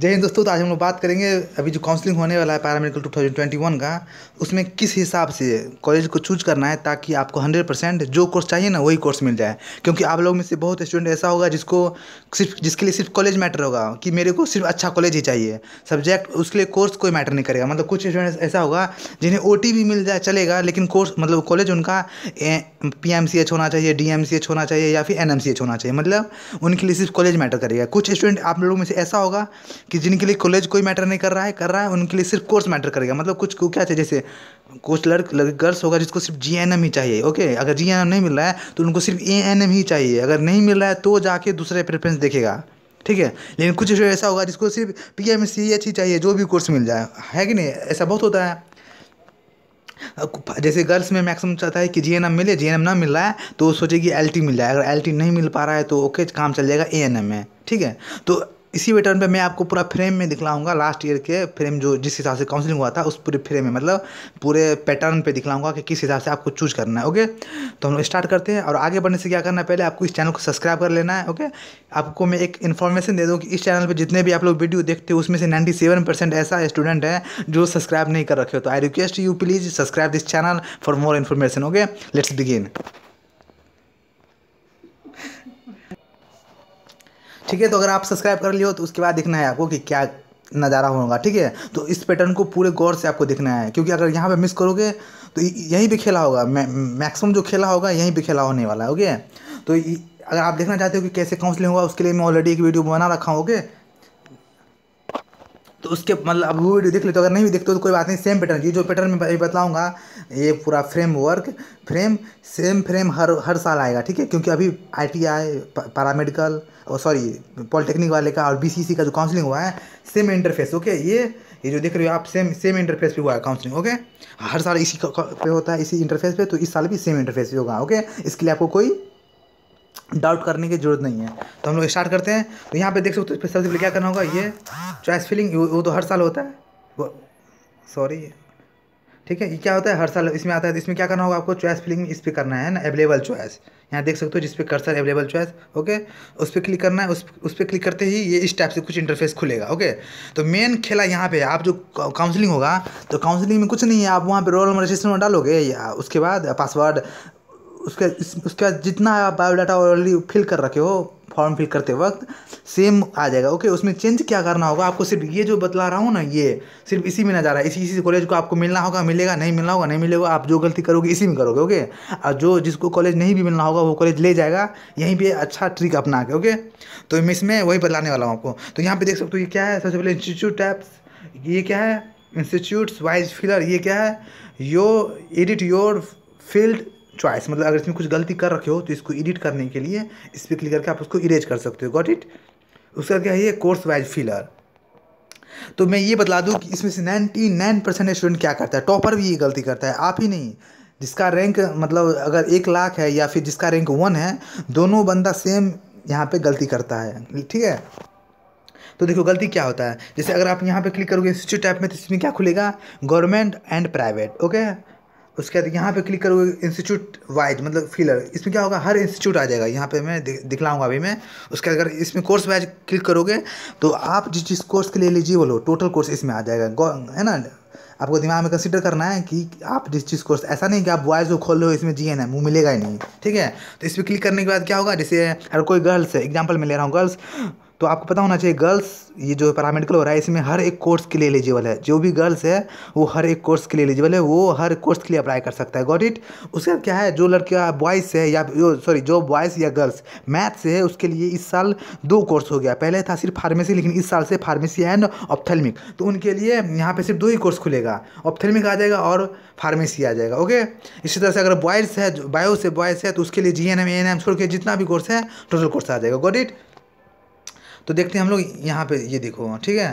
जय हिंद दोस्तों तो आज हम लोग बात करेंगे अभी जो काउंसलिंग होने वाला है पैरामेडिकल 2021 का उसमें किस हिसाब से कॉलेज को चूज करना है ताकि आपको 100 परसेंट जो कोर्स चाहिए ना वही कोर्स मिल जाए क्योंकि आप लोग में से बहुत स्टूडेंट ऐसा होगा जिसको सिर्फ जिसके लिए सिर्फ कॉलेज मैटर होगा कि मेरे को सिर्फ अच्छा कॉलेज ही चाहिए सब्जेक्ट उसके लिए कोर्स कोई मैटर नहीं करेगा मतलब कुछ स्टूडेंट ऐसा होगा जिन्हें ओ भी मिल जाए चलेगा लेकिन कोर्स मतलब कॉलेज उनका पी होना चाहिए डी होना चाहिए या फिर एन होना चाहिए मतलब उनके लिए सिर्फ कॉलेज मैटर करेगा कुछ स्टूडेंट आप लोगों में से ऐसा होगा कि जिनके लिए कॉलेज कोई मैटर नहीं कर रहा है कर रहा है उनके लिए सिर्फ कोर्स मैटर करेगा मतलब कुछ क्या चाहिए जैसे कुछ लड़क गर्ल्स होगा जिसको सिर्फ जी एन एम ही चाहिए ओके अगर जी एन एम नहीं मिल रहा है तो उनको सिर्फ ए एन एम ही चाहिए अगर नहीं मिल रहा है तो जाके दूसरे प्रेफरेंस देखेगा ठीक है लेकिन कुछ ऐसा होगा जिसको सिर्फ पी एम सी एच ही चाहिए जो भी कोर्स मिल जाए है कि नहीं ऐसा बहुत होता है जैसे गर्ल्स में मैक्सिमम चाहता है कि जी एन एम मिले जी एन एम ना मिल रहा है तो वो सोचेगी एल टी मिल जाए अगर एल टी नहीं मिल पा रहा है तो ओके काम चल जाएगा ए एन एम में ठीक है तो इसी वेटर्न पे मैं आपको पूरा फ्रेम में दिखलाऊंगा लास्ट ईयर के फ्रेम जो जिस हिसाब से काउंसलिंग हुआ था उस पूरे फ्रेम में मतलब पूरे पैटर्न पे दिखलाऊंगा कि किस हिसाब से आपको चूज करना है ओके तो हम लोग स्टार्ट करते हैं और आगे बढ़ने से क्या करना है पहले आपको इस चैनल को सब्सक्राइब कर लेना है ओके आपको मैं एक इन्फॉर्मेशन दे दूँ कि इस चैनल पर जितने भी आप लोग वीडियो देखते हो उसमें से नाइन्टी ऐसा स्टूडेंट है जो सब्सक्राइब नहीं कर रखे हो तो I request you please subscribe this channel for more information okay let's begin ठीक है तो अगर आप सब्सक्राइब कर लियो तो उसके बाद देखना है आपको कि क्या नज़ारा होगा ठीक है तो इस पैटर्न को पूरे गौर से आपको देखना है क्योंकि अगर यहाँ पे मिस करोगे तो यहीं पे खेला होगा मैक्सिमम जो खेला होगा यहीं पे खेला होने वाला है ओके तो अगर आप देखना चाहते हो कि कैसे काउंसलिंग होगा उसके लिए मैं ऑलरेडी एक वीडियो बना रखा हूँ ओके तो उसके मतलब अब वो वीडियो देख लो तो अगर नहीं भी देखते हो तो कोई बात नहीं सेम पैटर्न ये जो पैटर्न मैं बताऊँगा ये पूरा framework frame same frame हर हर साल आएगा ठीक है क्योंकि अभी आई टी आई पैरामेडिकल और सॉरी पॉलिटेक्निक वाले का और बी सी सी का जो काउंसलिंग हुआ है सेम इंटरफेस ओके ये ये जो देख रहे हो आप सेम सेम इंटरफेस पे हुआ है काउंसलिंग ओके हर साल इसी पे होता है इसी इंटरफेस पे तो इस साल भी सेम इंटरफेस पे होगा ओके इसके लिए आपको कोई डाउट करने की जरूरत नहीं है तो हम लोग स्टार्ट करते हैं तो यहाँ पे देख सकते हो स्पेशल सबसे पहले क्या करना होगा ये चॉइस फिलिंग वो तो हर साल होता है वो सॉरी ठीक है ये क्या होता है हर साल इसमें आता है तो इसमें क्या करना होगा आपको चॉइस फिलिंग इस पर करना है ना अवेलेबल चॉइस यहाँ देख सकते हो जिसपे कर सर अवेलेबल चॉइस ओके उस पर क्लिक करना है उस उस पर क्लिक करते ही ये इस टाइप से कुछ इंटरफेस खुलेगा ओके तो मेन खेला यहाँ पे आप जो काउंसलिंग होगा तो काउंसलिंग में कुछ नहीं है आप वहाँ पर रोल नंबर रजिस्टर में डालोगे या उसके बाद पासवर्ड उसका इस उसका जितना आप बायोडाटा ऑलरेडी फिल कर रखे हो फॉर्म फिल करते वक्त सेम आ जाएगा ओके उसमें चेंज क्या करना होगा आपको सिर्फ ये जो बतला रहा हूँ ना ये सिर्फ इसी में ना जा रहा है इसी इसी कॉलेज को आपको मिलना होगा मिलेगा नहीं मिलना होगा नहीं मिलेगा आप जो गलती करोगे इसी में करोगे ओके और जो जिसको कॉलेज नहीं भी मिलना होगा वो कॉलेज ले जाएगा यहीं पर अच्छा ट्रिक अपना के ओके तो मैं इसमें वही बतलाने वाला हूँ आपको तो यहाँ पर देख सकते हो ये क्या है सबसे पहले इंस्टीट्यूट टैप्स ये क्या है इंस्टीट्यूट वाइज फिलर ये क्या है you edit your field choice मतलब अगर इसमें कुछ गलती कर रखे हो तो इसको एडिट करने के लिए इस पर क्लिक करके आप उसको इरेज कर सकते हो गॉट इट उसका क्या है ये कोर्स वाइज फिलर तो मैं ये बता दूँ कि इसमें से नाइन्टी नाइन परसेंट स्टूडेंट क्या करता है टॉपर भी ये गलती करता है आप ही नहीं जिसका रैंक मतलब अगर एक लाख है या फिर जिसका रैंक वन है दोनों बंदा सेम यहाँ पे गलती करता है ठीक है तो देखो गलती क्या होता है जैसे अगर आप यहाँ पे क्लिक करोगे इंस्टीट्यूट टाइप में तो इसमें क्या खुलेगा गवर्नमेंट एंड प्राइवेट ओके उसके बाद यहाँ पे क्लिक करोगे इंस्टीट्यूट वाइज मतलब फिलर इसमें क्या होगा हर इंस्टीट्यूट आ जाएगा यहाँ पे मैं दिखलाऊंगा अभी मैं उसके अगर इसमें कोर्स वाइज क्लिक करोगे तो आप जिस जिस कोर्स के लिए एलिजिबल हो टोटल कोर्स इसमें आ जाएगा है ना आपको दिमाग में कंसिडर करना है कि आप जिस चीज़ कोर्स ऐसा नहीं कि आप बॉयज़ को खोल लो इसमें जी एन वो मिलेगा ही नहीं ठीक है तो इस पर क्लिक करने के बाद क्या होगा जैसे अगर कोई गर्ल्स है एग्जाम्पल मैं ले रहा हूँ गर्ल्स तो आपको पता होना चाहिए गर्ल्स ये जो पैरामेडिकल हो रहा है इसमें हर एक कोर्स के लिए एलिजिबल है जो भी गर्ल्स है वो हर एक कोर्स के लिए एलिजिबल है वो हर कोर्स के लिए अप्लाई कर सकता है गॉट इट उसके बाद क्या है जो लड़का बॉयज़ है या सॉरी जो बॉयज़ या गर्ल्स मैथ से है उसके लिए इस साल दो कोर्स हो गया पहले था सिर्फ फार्मेसी लेकिन इस साल से फार्मेसी एंड ऑप्थेलमिक तो उनके लिए यहाँ पर सिर्फ दो ही कोर्स खुलेगा ऑप्थेलमिक आ जाएगा और फार्मेसी आ जाएगा ओके इसी तरह से अगर बॉयज़ है बायो से बॉयज़ है तो उसके लिए G N M A N छोड़ के जितना भी कोर्स है टोटल कोर्स आ जाएगा गॉट इट तो देखते हैं हम लोग यहाँ पे ये देखो ठीक है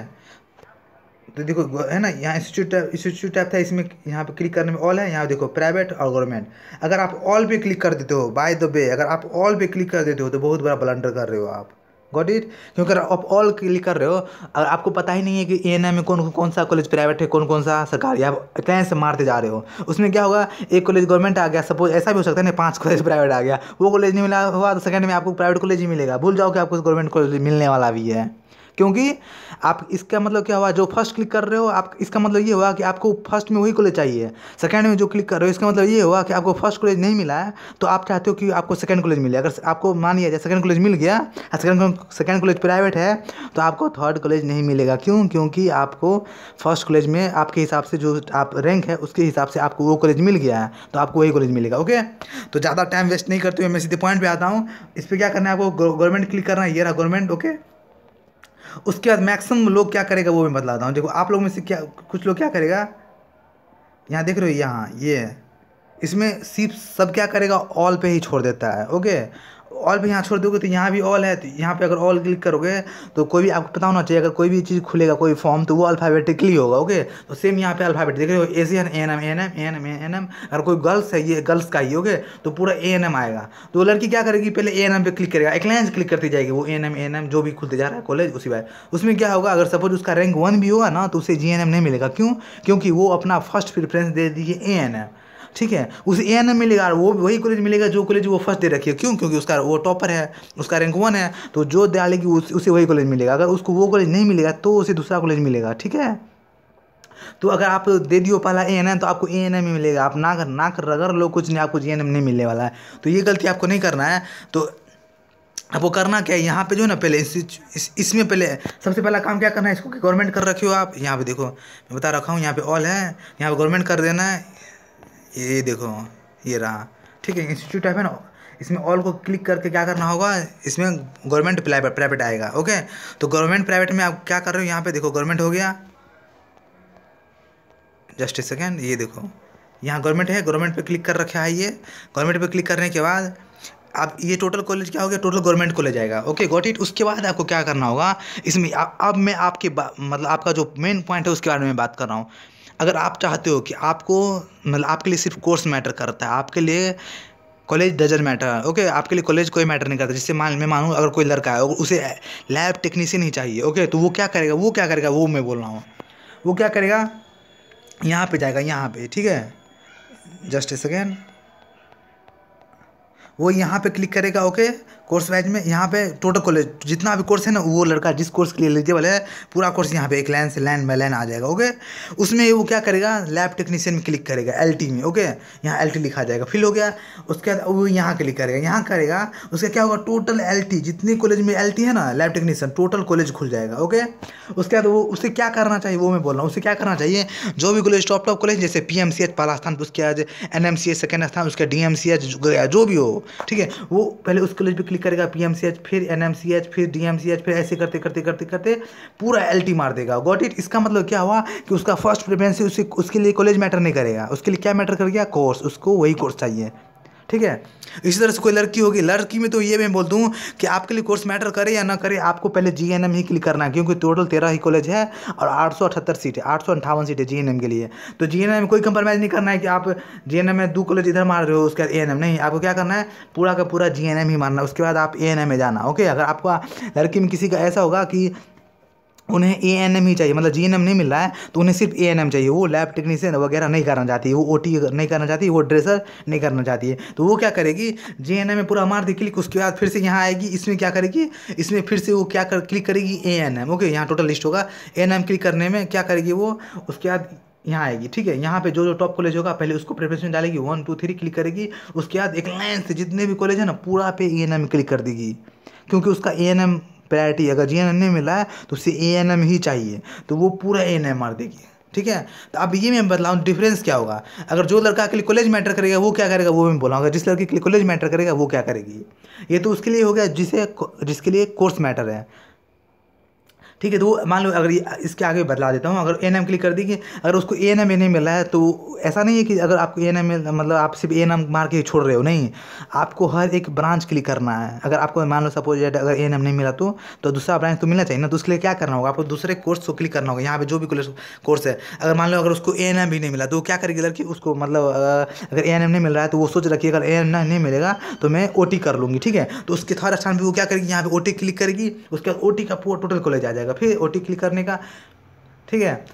तो देखो है ना यहाँ इंस्टीट्यूट टाइप इंस्टीट्यूट टाइप था इसमें यहाँ पे क्लिक करने में ऑल है यहाँ देखो प्राइवेट और गवर्नमेंट अगर आप ऑल पे क्लिक कर देते हो बाय द वे अगर आप ऑल पे क्लिक कर देते हो तो बहुत बड़ा ब्लंडर कर रहे हो आप गॉट इट क्योंकि आप ऑल क्लिक कर रहे हो और आपको पता ही नहीं है कि ए एन में कौन कौन सा कॉलेज प्राइवेट है कौन कौन सा सरकारी आप कहीं से मारते जा रहे हो उसमें क्या होगा एक कॉलेज गवर्नमेंट आ गया सपोज ऐसा भी हो सकता है ना पाँच कॉलेज प्राइवेट आ गया वो कॉलेज नहीं मिला हुआ तो सेकंड में आपको प्राइवेट कॉलेज ही मिलेगा भूल जाओ कि आपको गवर्नमेंट कॉलेज मिलने वाला भी है क्योंकि आप इसका मतलब क्या हुआ जो फर्स्ट क्लिक कर रहे हो आप इसका मतलब ये हुआ कि आपको फर्स्ट में वही कॉलेज चाहिए सेकेंड में जो क्लिक कर रहे हो इसका मतलब ये हुआ कि आपको फर्स्ट कॉलेज नहीं मिला है तो आप चाहते हो कि आपको सेकेंड कॉलेज मिले अगर आपको मान लिया जाए सेकेंड कॉलेज मिल गया सेकंड सेकेंड कॉलेज प्राइवेट है तो आपको थर्ड कॉलेज नहीं मिलेगा क्यों क्योंकि आपको फर्स्ट कॉलेज में आपके हिसाब से जो आप रैंक है उसके हिसाब से आपको वो कॉलेज मिल गया है तो आपको वही कॉलेज मिलेगा ओके तो ज़्यादा टाइम वेस्ट नहीं करते हुए मैं सीधे पॉइंट पर आता हूँ इस पर क्या करना है आपको गवर्नमेंट क्लिक करना है ये रहा गवर्नमेंट ओके उसके बाद मैक्सिमम लोग क्या करेगा वो मैं बतलाता हूँ देखो आप लोग में से क्या कुछ लोग क्या करेगा यहाँ देख रहे हो यहाँ ये इसमें सिर्फ सब क्या करेगा ऑल पे ही छोड़ देता है ओके ऑल भी यहाँ छोड़ दोगे तो यहाँ भी ऑल है तो यहाँ पे अगर ऑल क्लिक करोगे तो कोई भी आपको पता होना चाहिए अगर कोई भी चीज़ खुलेगा कोई फॉर्म तो वो अल्फ़ाबेटिकली होगा ओके तो सेम यहाँ पे अल्फ़ाबेट देख रहे हो A C N N M N M N M N M अगर कोई गर्ल्स है ये गर्ल्स का ही ओके तो पूरा ए एन एम आएगा तो लड़की क्या करेगी पहले ए एन एम पे क्लिक करेगा एक लाइन क्लिक करती जाएगी वो A N M N M जो भी खुलते जा रहा है कॉलेज उसी बार उसमें क्या होगा अगर सपोज उसका रैंक वन भी होगा ना तो उसे जी एन एम नहीं मिलेगा क्यों क्योंकि वो अपना फर्स्ट प्रिफ्रेंस दे दीजिए ए एन एम ठीक है उसे ए एन एम मिलेगा वो वही कॉलेज मिलेगा जो कॉलेज वो फर्स्ट दे रखी है क्यों क्योंकि उसका वो टॉपर है उसका रैंक वन है तो जो डालेगी उस, उसे वही कॉलेज मिलेगा अगर उसको वो कॉलेज नहीं मिलेगा तो उसे दूसरा कॉलेज मिलेगा ठीक है तो अगर आप दे दियो पहला ए एन एम तो आपको ए एन एम ही मिलेगा आप ना कर ना कर रगर लो कुछ नहीं आपको जी एन एम नहीं मिलने वाला है तो ये गलती आपको नहीं करना है तो आपको करना क्या है यहाँ पे जो है ना पहले इस, इस, इसमें पहले सबसे पहला काम क्या करना है इसको कि गवर्नमेंट कर रखे हो आप यहाँ पे देखो मैं बता रखा हूँ यहाँ पे ऑल है यहाँ पे गवर्नमेंट कर देना है ये देखो ये रहा ठीक है इंस्टीट्यूट टाइप है ना इसमें ऑल को क्लिक करके क्या करना होगा इसमें गवर्नमेंट प्राइवेट आएगा ओके तो गवर्नमेंट प्राइवेट में आप क्या कर रहे हो यहाँ पे देखो गवर्नमेंट हो गया जस्ट ए सेकेंड ये देखो यहाँ गवर्नमेंट है गवर्नमेंट पे क्लिक कर रखा है ये गवर्नमेंट पे क्लिक करने के बाद आप ये टोटल कॉलेज क्या हो गया टोटल गवर्नमेंट कॉलेज आएगा ओके गॉट इट उसके बाद आपको क्या करना होगा इसमें अब मैं आपके मतलब आपका जो मेन पॉइंट है उसके बारे में बात कर रहा हूँ अगर आप चाहते हो कि आपको मतलब आपके लिए सिर्फ कोर्स मैटर करता है आपके लिए कॉलेज डजर मैटर ओके आपके लिए कॉलेज कोई मैटर नहीं करता जिससे मान मैं मानूँ अगर कोई लड़का है उसे लैब टेक्नीशियन ही चाहिए ओके तो वो क्या करेगा वो क्या करेगा वो मैं बोल रहा हूँ वो क्या करेगा यहाँ पे जाएगा यहाँ पे ठीक है जस्ट ए सेकेंड वो यहाँ पे क्लिक करेगा ओके कोर्स वाइज में यहाँ पे टोटल कॉलेज जितना भी कोर्स है ना वो लड़का जिस कोर्स के लिए एलिजिबल है पूरा कोर्स यहाँ पे एक लाइन से लाइन बाई लाइन आ जाएगा ओके उसमें वो क्या करेगा लैब टेक्नीशियन में क्लिक करेगा एल में ओके यहाँ एल लिखा जाएगा फिल हो गया उसके बाद वो यहाँ क्लिक करेगा यहाँ करेगा उसका क्या होगा टोटल एल जितने कॉलेज में एल है ना लैब टेक्नीशियन टोटल कॉलेज खुल जाएगा ओके उसके बाद वो उसे क्या करना चाहिए वो मैं बोल रहा हूँ उसे क्या करना चाहिए जो भी कॉलेज टॉप टॉप कॉलेज जैसे पी एम सी एच पहला स्थान उसके बाद N M C H second स्थान उसके डी एम सी एच जो भी हो ठीक है वो पहले उस कॉलेज पर क्लिक करेगा पीएमसीएच फिर एनएमसीएच फिर डीएमसीएच फिर ऐसे करते करते करते करते पूरा एलटी मार देगा गॉट इट इसका मतलब क्या हुआ कि उसका फर्स्ट प्रेफरेंस उसके लिए कॉलेज मैटर नहीं करेगा उसके लिए क्या मैटर कर गया कोर्स उसको वही कोर्स चाहिए ठीक है इसी तरह से कोई लड़की होगी लड़की में तो ये मैं बोल दूँ कि आपके लिए कोर्स मैटर करे या ना करे आपको पहले जी एन एम ही क्लिक करना है क्योंकि टोटल तेरह ही कॉलेज है और आठ सौ अठहत्तर सीट है आठ सौ अंठावन सीट है जी एन एम के लिए तो जी एन एम में कोई कंप्रोमाइज़ नहीं करना है कि आप जी एन एम में दो कॉलेज इधर मार रहे हो उसके बाद ए एन एम नहीं आपको क्या करना है पूरा का पूरा जी एन एम ही मारना है उसके बाद आप ए एन एम में जाना ओके अगर आपका लड़की में किसी का ऐसा होगा कि उन्हें ए एन एम ही चाहिए मतलब जी एन एम नहीं मिल रहा है तो उन्हें सिर्फ ए एन एम चाहिए वो लैब टेक्नीशियन वगैरह नहीं करना चाहती वो ओ टी नहीं करना चाहती वो ड्रेसर नहीं करना चाहती है तो वो क्या करेगी जे एन एम में पूरा मार दी क्लिक उसके बाद फिर से यहाँ आएगी इसमें क्या करेगी इसमें फिर से वो क्या कर क्लिक करेगी ए एन एम ओके यहाँ टोटल लिस्ट होगा ए एन एम क्लिक करने में क्या करेगी वो उसके बाद यहाँ आएगी ठीक है यहाँ पे जो जो टॉप कॉलेज होगा पहले उसको प्रिपरेशन डालेगी वन टू थ्री क्लिक करेगी उसके बाद एक लाइन से जितने भी कॉलेज है ना पूरा पे ए एन एम क्लिक कर देगी क्योंकि उसका ए एन एम प्रायरिटी अगर जी नहीं मिला है तो उसे ए एन एम ही चाहिए तो वो पूरा ए एन एम मार देगी ठीक है तो अब ये मैं बताऊँ डिफरेंस क्या होगा अगर जो लड़का के लिए कॉलेज मैटर करेगा वो क्या करेगा वो मैं बोलाऊँगा जिस लड़के के लिए कॉलेज मैटर करेगा वो क्या करेगी ये तो उसके लिए हो गया जिसे जिसके लिए कोर्स मैटर है ठीक है तो वो मान लो अगर इसके आगे बदला देता हूँ अगर ए एन एम क्लिक कर दीजिए अगर उसको ए एन एम नहीं मिल रहा है तो ऐसा नहीं है कि अगर आपको ए एन एम मतलब आप सिर्फ ए एन एम मार के छोड़ रहे हो नहीं आपको हर एक ब्रांच क्लिक करना है अगर आपको मान लो सपोज अगर ए एन एम नहीं मिला तो तो दूसरा ब्रांच तो मिलना चाहिए ना तो उसके लिए क्या करना होगा आपको दूसरे कोर्स को क्लिक करना होगा यहाँ पर जो भी कोर्स है अगर मान लो अगर उसको ए एन एम भी नहीं मिला तो वो क्या करेगी लड़की उसको मतलब अगर ए एन एम नहीं मिल रहा है तो वो सोच रखिए अगर ए एन नहीं मिलेगा तो मैं ओ टी कर लूँगी ठीक है तो उसके थर्ड स्थान पर वो क्या करेगी यहाँ पर ओ क्लिक करेगी उसके बाद ओ टी का पूरा टोटल कॉलेज आ जाएगा जाएगा फिर ओ क्लिक करने का ठीक है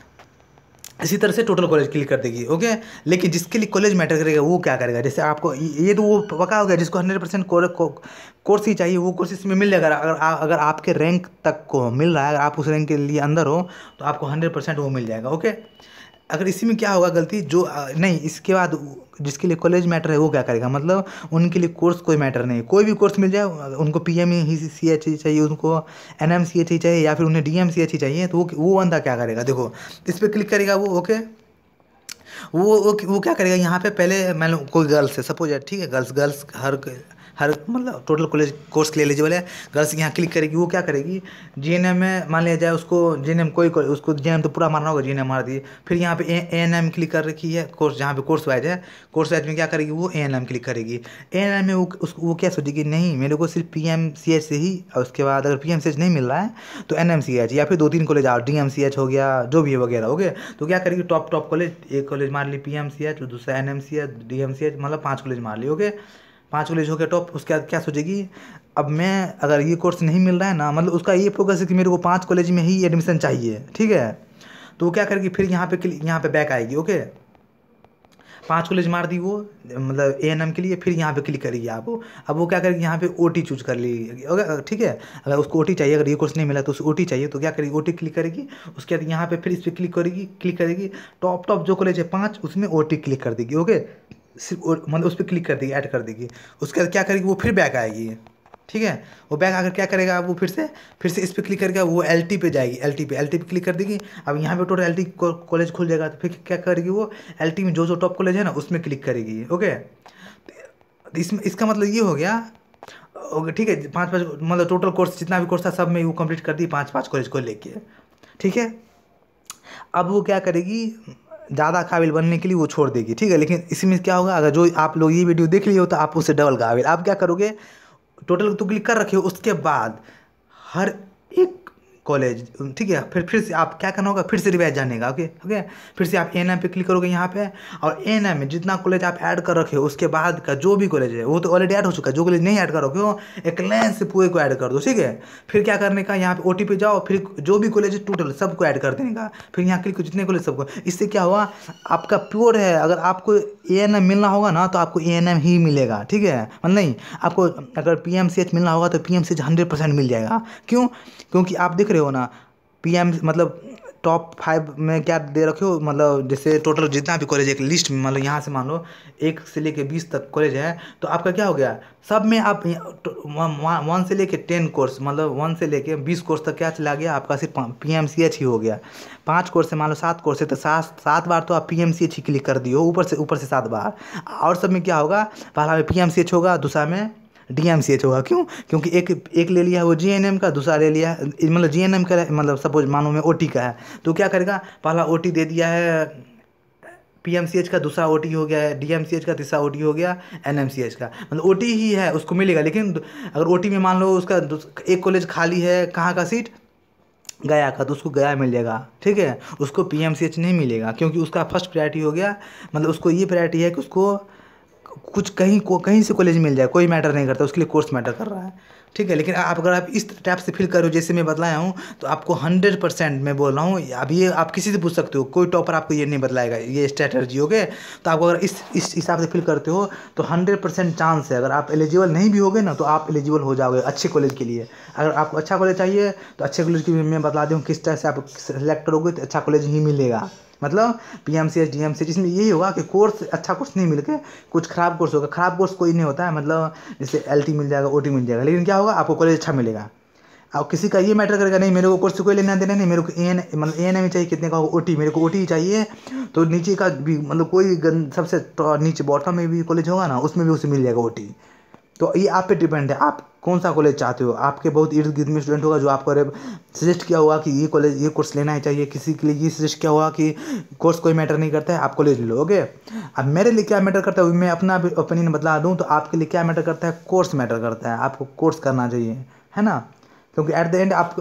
इसी तरह से टोटल कॉलेज क्लिक कर देगी ओके लेकिन जिसके लिए कॉलेज मैटर करेगा वो क्या करेगा जैसे आपको ये तो वो पका हो गया जिसको हंड्रेड परसेंट कोर्स ही चाहिए वो कोर्स इसमें मिल जाएगा अगर आ, अगर आपके रैंक तक को मिल रहा है अगर आप उस रैंक के लिए अंदर हो तो आपको हंड्रेड परसेंट वो मिल जाएगा ओके अगर इसी में क्या होगा गलती जो नहीं इसके बाद जिसके लिए कॉलेज मैटर है वो क्या करेगा मतलब उनके लिए कोर्स कोई मैटर नहीं कोई भी कोर्स मिल जाए उनको पी एम ही सी एच ई चाहिए उनको N M C H E चाहिए या फिर उन्हें D M C H E चाहिए तो वो वो बंदा क्या करेगा देखो इस पर क्लिक करेगा वो ओके वो वो, वो क्या करेगा यहाँ पे पहले मैं कोई गर्ल्स है सपोज है ठीक है गर्ल्स गर्ल्स हर हर मतलब टोटल कॉलेज कोर्स के लिए एलिजिबल है गर्ल्स यहाँ क्लिक करेगी वो क्या करेगी जी में मान लिया जाए उसको जी कोई उसको जी तो पूरा मारना होगा जी मार दिए फिर यहाँ पे ए एन एम क्लिक कर रखी है कोर्स जहाँ पे कोर्स वाइज है कोर्स वाइज में क्या करेगी वो ए एन एम क्लिक करेगी ए एन एम में वो उसको वो क्या सोचेगी नहीं मेरे को सिर्फ पी एम सी एच से ही और उसके बाद अगर पी एम सी एच नहीं मिल रहा है तो एन एम सी एच या फिर दो तीन कॉलेज आओ डी एम सी एच हो गया जो भी वगैरह ओके तो क्या करेगी टॉप टॉप कॉलेज एक कॉलेज मार ली पी एम सी एच दूसरा N M C H D M C H मतलब पाँच कॉलेज मार ली ओके पाँच कॉलेज हो गया टॉप उसके बाद क्या सोचेगी अब मैं अगर ये कोर्स नहीं मिल रहा है ना मतलब उसका ये फोकस है कि मेरे को पाँच कॉलेज में ही एडमिशन चाहिए ठीक है तो वो क्या करेगी फिर यहाँ पे यहाँ पे बैक आएगी ओके पाँच कॉलेज मार दी वो मतलब ए एन एम के लिए फिर यहाँ पे क्लिक करेगी आप अब वो क्या करेगी यहाँ पे ओ टी चूज कर ली अगर ठीक है अगर उसको ओ टी चाहिए अगर ये कोर्स नहीं मिला तो उसको ओ टी चाहिए तो क्या करेगी ओ टी क्लिक करेगी उसके बाद यहाँ पे फिर इस पर क्लिक करेगी क्लिक करेगी टॉप टॉप जो कॉलेज है पाँच उसमें ओ टी क्लिक कर देगी ओके सिर्फ मतलब उस पर क्लिक कर देगी ऐड कर देगी उसके बाद क्या करेगी वो फिर बैक आएगी ठीक है वो बैक आकर क्या करेगा वो फिर से फिर से इस पर क्लिक करके वो एल पे जाएगी एल पे एल पे क्लिक कर देगी अब यहाँ पे टोटल एल कॉलेज खुल जाएगा तो फिर क्या करेगी वो एल में जो जो टॉप कॉलेज है ना उसमें क्लिक करेगी ओके तो इसमें इसका मतलब ये हो गया ओके ठीक है पाँच पाँच मतलब टोटल कोर्स जितना भी कोर्स था सब में वो कंप्लीट कर दी पाँच पाँच कॉलेज को लेके ठीक है अब वो क्या करेगी ज़्यादा काबिल बनने के लिए वो छोड़ देगी ठीक है लेकिन इसमें क्या होगा अगर जो आप लोग ये वीडियो देख लिए हो तो आप उससे डबल काबिल आप क्या करोगे टोटल तो क्लिक कर रखे हो उसके बाद हर कॉलेज ठीक है फिर फिर से आप क्या करना होगा फिर से रिवाइज जानेगा ओके ओके फिर से आप ए एम पे क्लिक करोगे यहाँ पे और ए एम में जितना कॉलेज आप ऐड कर रखे हो उसके बाद का जो भी कॉलेज है वो तो ऑलरेडी ऐड हो चुका है जो कॉलेज नहीं ऐड कर वो एक लाइन से पूरे को ऐड कर दो ठीक है फिर क्या करने का यहाँ पे ओ जाओ फिर जो भी कॉलेज है टोटल सबको ऐड कर देने का फिर यहाँ क्लिक जितने कॉलेज सबको इससे क्या हुआ आपका प्योर है अगर आपको ए एन एम मिलना होगा ना तो आपको ए एन एम ही मिलेगा ठीक है मतलब नहीं आपको अगर पी एम सी एच मिलना होगा तो P M C H hundred percent मिल जाएगा क्यों क्योंकि आप देख रहे रहे हो ना पी मतलब टॉप फाइव में क्या दे रखे हो मतलब जैसे टोटल जितना भी कॉलेज एक लिस्ट में मतलब यहाँ से मान लो एक से लेके बीस तक कॉलेज है तो आपका क्या हो गया सब में आप वन से लेके टेन कोर्स मतलब वन से लेके बीस कोर्स तक क्या चला गया आपका सिर्फ पी एम सी एच ही हो गया पांच कोर्स से मान लो सात कोर्स है तो सात सात बार तो आप पी एम सी एच ही क्लिक कर दिए ऊपर से ऊपर से सात बार और सब में क्या होगा पहला में पी एम सी एच होगा दूसरा में डी एम सी एच होगा क्यों क्योंकि एक एक ले लिया है वो जी एन एम का दूसरा ले लिया मतलब जी एन एम का मतलब सपोज मानो में ओ टी का है तो क्या करेगा पहला ओ टी दे दिया है पीएमसीएच का दूसरा ओटी हो गया है डीएमसीएच का तीसरा ओटी हो गया एनएमसीएच का मतलब ओटी ही है उसको मिलेगा लेकिन अगर ओटी में मान लो उसका एक कॉलेज खाली है कहाँ का सीट गया का तो उसको गया मिलेगा ठीक है उसको पीएमसीएच नहीं मिलेगा क्योंकि उसका फर्स्ट प्रायरिटी हो गया मतलब उसको ये प्रायरिटी है कि उसको कुछ कहीं को कहीं से कॉलेज मिल जाए कोई मैटर नहीं करता उसके लिए कोर्स मैटर कर रहा है ठीक है लेकिन आप अगर आप इस टाइप से फील करो जैसे मैं बतलाया हूँ तो आपको हंड्रेड परसेंट मैं बोल रहा हूँ अभी ये आप किसी से पूछ सकते हो कोई टॉपर आपको ये नहीं बतलाएगा ये स्ट्रैटर्जी ओके तो आपको अगर इस इस हिसाब से फील करते हो तो हंड्रेड परसेंट चांस है अगर आप एलिजिबल नहीं भी होगे ना तो आप एलिजिबल हो जाओगे अच्छे कॉलेज के लिए अगर आपको अच्छा कॉलेज चाहिए तो अच्छे कॉलेज के लिए मैं बता दूँ किस तरह से आप सेलेक्ट करोगे तो अच्छा कॉलेज ही मिलेगा मतलब P M C S D M C इसमें यही होगा कि कोर्स अच्छा कोर्स नहीं मिलके कुछ खराब कोर्स होगा खराब कोर्स कोई नहीं होता है मतलब जैसे एल टी मिल जाएगा ओ टी मिल जाएगा लेकिन क्या होगा आपको कॉलेज अच्छा मिलेगा और किसी का ये मैटर करेगा नहीं मेरे को कोर्स कोई लेना देना नहीं मेरे को ए एन मतलब ए एन एम चाहिए कितने का ओ टी मेरे को ओ टी चाहिए तो नीचे का भी मतलब कोई सबसे नीचे बॉटम में भी कॉलेज होगा ना उसमें भी उसे मिल जाएगा ओ टी तो ये आप पे डिपेंड है आप कौन सा कॉलेज चाहते हो आपके बहुत इर्द गिर्द में स्टूडेंट होगा जो आपको सजेस्ट किया होगा कि ये कॉलेज ये कोर्स लेना ही चाहिए किसी के लिए ये सजेस्ट किया होगा कि कोर्स कोई मैटर नहीं करता है आप कॉलेज ले लो ओके अब मेरे लिए क्या मैटर करता है मैं अपना ओपिनियन बता दूँ तो आपके लिए क्या मैटर करता है कोर्स मैटर करता है आपको कोर्स करना चाहिए है ना क्योंकि एट द एंड आप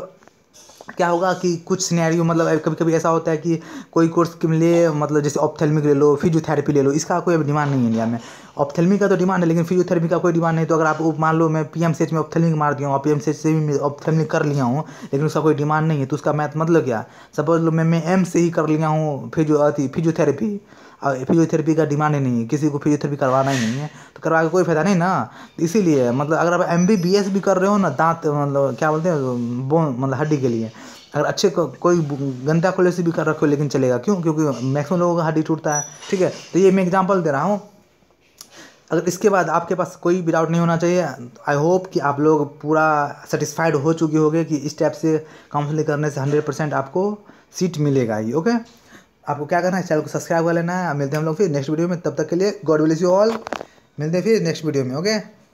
क्या होगा कि कुछ सिनेरियो मतलब कभी कभी ऐसा होता है कि कोई कोर्स के लिए मतलब जैसे ऑप्थेलमिक ले लो फिजियोथेरेपी ले लो इसका कोई डिमांड नहीं है इंडिया में ऑप्थेलमिक का तो डिमांड है लेकिन फिजियोथेरेपी का कोई डिमांड नहीं तो अगर आप मान लो मैं पी एम में ऑप्थेलमिक मार दिया हूँ पी एम से भी ऑप्थेलमिक कर लिया हूँ लेकिन उसका कोई डिमांड नहीं है तो उसका मैथ मतलब क्या सपोज लो मैं मैं एम से ही कर लिया हूँ फिजियो अथी फिजियोथेरेपी और फिजियोथेरेपी का डिमांड ही नहीं है किसी को फिजियोथेरेपी करवाना ही नहीं है तो करवा के कोई फ़ायदा नहीं ना इसीलिए मतलब अगर आप एम बी बी एस भी कर रहे हो ना दांत मतलब क्या बोलते हैं बोन मतलब हड्डी के लिए अगर अच्छे को, कोई गंदा कॉलेज से भी कर रखो लेकिन चलेगा क्यों क्योंकि मैक्सिमम लोगों का हड्डी टूटता है ठीक है तो ये मैं एग्जाम्पल दे रहा हूँ अगर इसके बाद आपके पास कोई भी डाउट नहीं होना चाहिए आई होप कि आप लोग पूरा सेटिस्फाइड हो चुके होंगे कि इस टाइप से काउंसलिंग करने से हंड्रेड परसेंट आपको सीट मिलेगा ये ओके आपको क्या करना है चैनल को सब्सक्राइब कर लेना है मिलते हैं हम लोग फिर नेक्स्ट वीडियो में तब तक के लिए गॉड विल यू ऑल मिलते हैं फिर नेक्स्ट वीडियो में ओके